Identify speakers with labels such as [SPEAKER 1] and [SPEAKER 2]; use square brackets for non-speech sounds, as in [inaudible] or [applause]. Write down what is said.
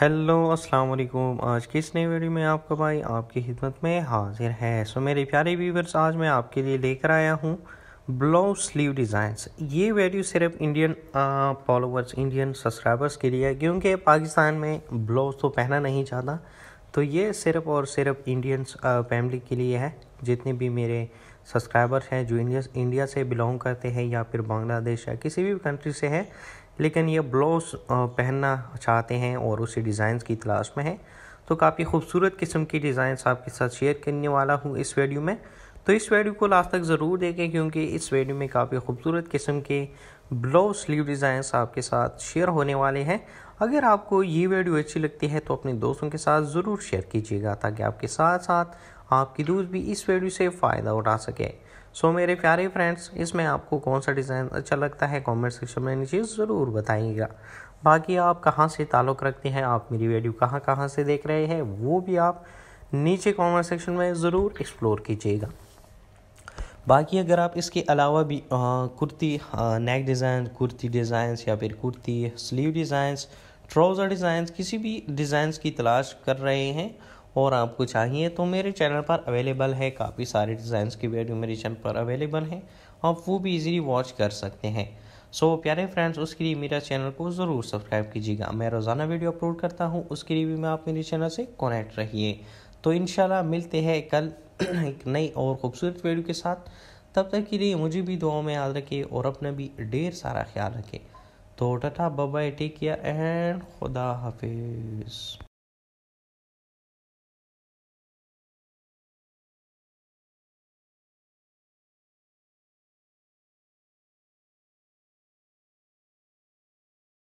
[SPEAKER 1] hello अस्सलाम वालेकुम आज की इस नई वीडियो में आपका भाई आपकी खिदमत में हाजिर है सो मेरे प्यारे व्यूवर्स आज मैं आपके लिए लेकर आया हूँ ब्लाउज स्लीव डिज़ाइंस ये वीडियो सिर्फ इंडियन फॉलोवर्स इंडियन सब्सक्राइबर्स के लिए है क्योंकि पाकिस्तान में ब्लाउज तो पहना नहीं जाता तो ये सिर्फ और सिर्फ इंडियन फैमिली के लिए है जितने भी मेरे सब्सक्राइबर हैं जो इंडिया इंडिया से बिलोंग करते हैं या फिर बांग्लादेश या किसी भी कंट्री से हैं लेकिन ये ब्लाउज पहनना चाहते हैं और उसी डिज़ाइंस की तलाश में हैं तो काफ़ी खूबसूरत किस्म की डिज़ाइंस आपके साथ शेयर करने वाला हूँ इस वीडियो में तो इस वीडियो को लास्ट तक ज़रूर देखें क्योंकि इस वीडियो में काफ़ी खूबसूरत किस्म के ब्लाउज स्लीव डिज़ाइंस आपके साथ शेयर होने वाले हैं अगर आपको ये वीडियो अच्छी लगती है तो अपने दोस्तों के साथ ज़रूर शेयर कीजिएगा ताकि आपके साथ साथ आपकी दूध भी इस वीडियो से फ़ायदा उठा सके सो so, मेरे प्यारे फ्रेंड्स इसमें आपको कौन सा डिज़ाइन अच्छा लगता है कमेंट सेक्शन में नीचे ज़रूर बताइएगा बाकी आप कहाँ से ताल्लुक़ रखते हैं आप मेरी वीडियो कहाँ कहाँ से देख रहे हैं वो भी आप नीचे कमेंट सेक्शन में ज़रूर एक्सप्लोर कीजिएगा बाकी अगर आप इसके अलावा भी आ, kurti neck design kurti designs या फिर kurti sleeve designs trouser designs किसी भी डिज़ाइंस की तलाश कर रहे हैं और आपको चाहिए तो मेरे चैनल पर अवेलेबल है काफ़ी सारे डिज़ाइंस की वीडियो मेरे चैनल पर अवेलेबल हैं आप वो भी इजीली वॉच कर सकते हैं सो so, प्यारे फ्रेंड्स उसके लिए मेरा चैनल को ज़रूर सब्सक्राइब कीजिएगा मैं रोज़ाना वीडियो अपलोड करता हूँ उसके लिए भी मैं आप मेरे चैनल से कनेक्ट रहिए तो इन मिलते हैं कल [clears throat] एक नई और ख़ूबसूरत वीडियो के साथ तब तक के लिए मुझे भी दुआओं में याद रखें और अपना भी ढेर सारा ख्याल रखें तो टटा बाय टेक किया एंड खुदा हाफिज़